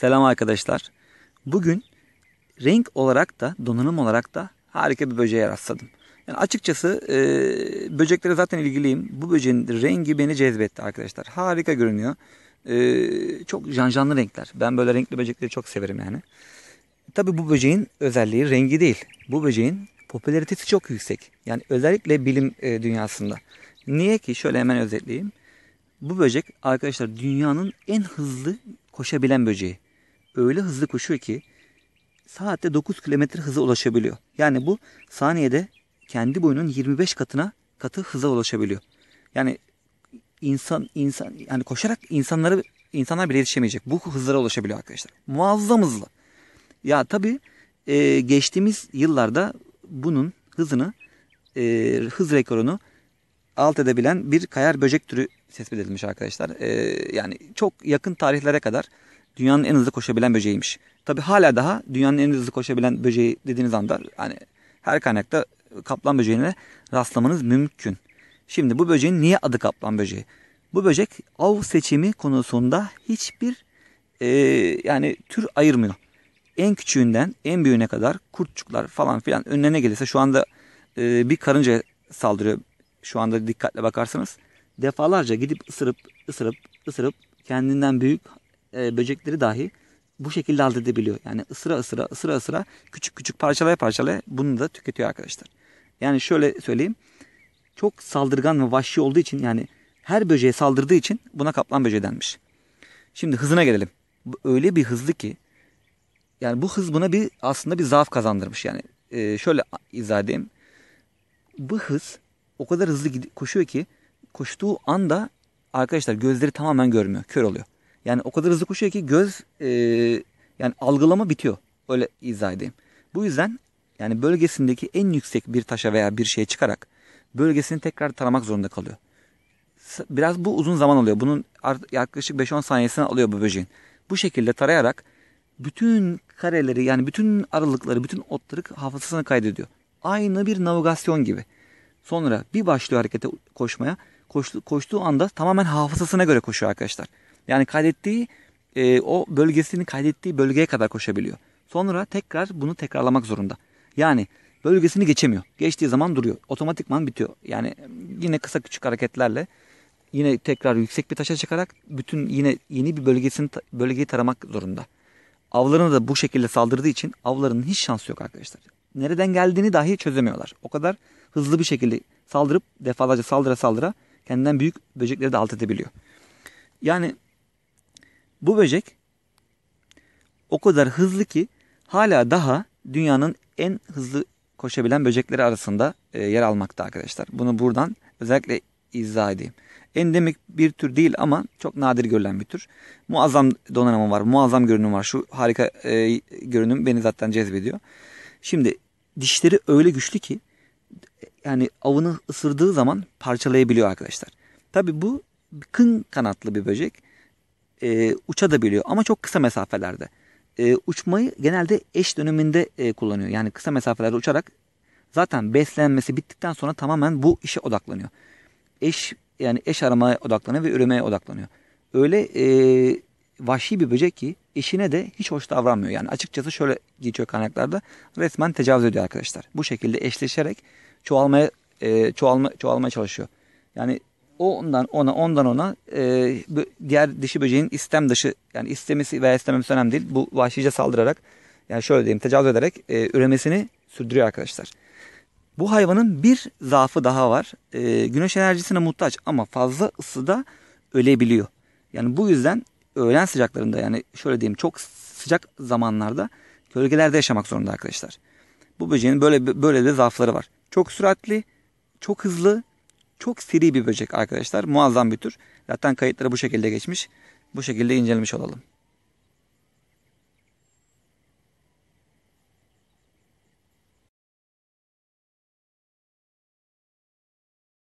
Selam arkadaşlar. Bugün renk olarak da donanım olarak da harika bir böceğe rastladım. Yani açıkçası e, böceklere zaten ilgiliyim. Bu böceğin rengi beni cezbetti arkadaşlar. Harika görünüyor. E, çok janjanlı renkler. Ben böyle renkli böcekleri çok severim yani. Tabi bu böceğin özelliği rengi değil. Bu böceğin popülaritesi çok yüksek. Yani özellikle bilim e, dünyasında. Niye ki? Şöyle hemen özetleyeyim. Bu böcek arkadaşlar dünyanın en hızlı koşabilen böceği öyle hızlı koşuyor ki saatte 9 kilometre hıza ulaşabiliyor. Yani bu saniyede kendi boyunun 25 katına katı hıza ulaşabiliyor. Yani insan insan yani koşarak insanları insanlar bile yetişemeyecek. Bu hızlara ulaşabiliyor arkadaşlar. Muazzam hızlı. Ya tabi e, geçtiğimiz yıllarda bunun hızını e, hız rekorunu alt edebilen bir kayar böcek türü tespit edilmiş arkadaşlar. E, yani çok yakın tarihlere kadar dünyanın en hızlı koşabilen böceğiymiş. Tabi hala daha dünyanın en hızlı koşabilen böceği dediğiniz anda hani her kaynakta kaplan böceğine rastlamanız mümkün. Şimdi bu böceğin niye adı kaplan böceği? Bu böcek av seçimi konusunda hiçbir e, yani tür ayırmıyor. En küçüğünden en büyüğüne kadar kurtçuklar falan filan önüne gelirse şu anda e, bir karınca saldırıyor. Şu anda dikkatle bakarsanız defalarca gidip ısırıp ısırıp ısırıp kendinden büyük e, böcekleri dahi bu şekilde alt edebiliyor. Yani ısıra ısıra ısıra ısıra küçük küçük parçalaya parçalaya bunu da tüketiyor arkadaşlar. Yani şöyle söyleyeyim. Çok saldırgan ve vahşi olduğu için yani her böceğe saldırdığı için buna kaplan böceği denmiş. Şimdi hızına gelelim. Öyle bir hızlı ki yani bu hız buna bir aslında bir zaaf kazandırmış. Yani e, şöyle izah edeyim. Bu hız o kadar hızlı koşuyor ki koştuğu anda arkadaşlar gözleri tamamen görmüyor. Kör oluyor. Yani o kadar hızlı koşuyor ki göz e, yani algılama bitiyor. Öyle izah edeyim. Bu yüzden yani bölgesindeki en yüksek bir taşa veya bir şeye çıkarak bölgesini tekrar taramak zorunda kalıyor. Biraz bu uzun zaman alıyor. Bunun yaklaşık 5-10 saniyesini alıyor bu böceğin. Bu şekilde tarayarak bütün kareleri yani bütün aralıkları, bütün otları hafızasına kaydediyor. Aynı bir navigasyon gibi. Sonra bir başlıyor harekete koşmaya. Koştu, koştuğu anda tamamen hafızasına göre koşuyor arkadaşlar. Yani kaydettiği e, o bölgesini kaydettiği bölgeye kadar koşabiliyor. Sonra tekrar bunu tekrarlamak zorunda. Yani bölgesini geçemiyor. Geçtiği zaman duruyor. Otomatikman bitiyor. Yani yine kısa küçük hareketlerle yine tekrar yüksek bir taşa çıkarak bütün yine yeni bir bölgesini bölgeyi taramak zorunda. Avlarına da bu şekilde saldırdığı için avlarının hiç şansı yok arkadaşlar. Nereden geldiğini dahi çözemiyorlar. O kadar hızlı bir şekilde saldırıp defalarca saldıra saldıra kendinden büyük böcekleri de alt edebiliyor. Yani bu böcek o kadar hızlı ki hala daha dünyanın en hızlı koşabilen böcekleri arasında e, yer almakta arkadaşlar. Bunu buradan özellikle izah edeyim. Endemik bir tür değil ama çok nadir görülen bir tür. Muazzam donanımı var, muazzam görünüm var. Şu harika e, görünüm beni zaten cezbediyor. Şimdi dişleri öyle güçlü ki yani avını ısırdığı zaman parçalayabiliyor arkadaşlar. Tabi bu kın kanatlı bir böcek e, uçabiliyor ama çok kısa mesafelerde. E, uçmayı genelde eş döneminde e, kullanıyor. Yani kısa mesafelerde uçarak zaten beslenmesi bittikten sonra tamamen bu işe odaklanıyor. Eş yani eş aramaya odaklanıyor ve üremeye odaklanıyor. Öyle e, vahşi bir böcek ki eşine de hiç hoş davranmıyor. Yani açıkçası şöyle geçiyor kaynaklarda resmen tecavüz ediyor arkadaşlar. Bu şekilde eşleşerek çoğalmaya e, çoğalma, çoğalmaya çalışıyor. Yani o ondan ona ondan ona e, diğer dişi böceğin istem dışı yani istemesi veya istememesi önemli değil. Bu vahşice saldırarak yani şöyle diyeyim tecavüz ederek e, üremesini sürdürüyor arkadaşlar. Bu hayvanın bir zaafı daha var. E, güneş enerjisine muhtaç ama fazla ısıda ölebiliyor. Yani bu yüzden öğlen sıcaklarında yani şöyle diyeyim çok sıcak zamanlarda gölgelerde yaşamak zorunda arkadaşlar. Bu böceğin böyle böyle de zaafları var. Çok süratli, çok hızlı çok seri bir böcek arkadaşlar. Muazzam bir tür. Zaten kayıtları bu şekilde geçmiş. Bu şekilde incelmiş olalım.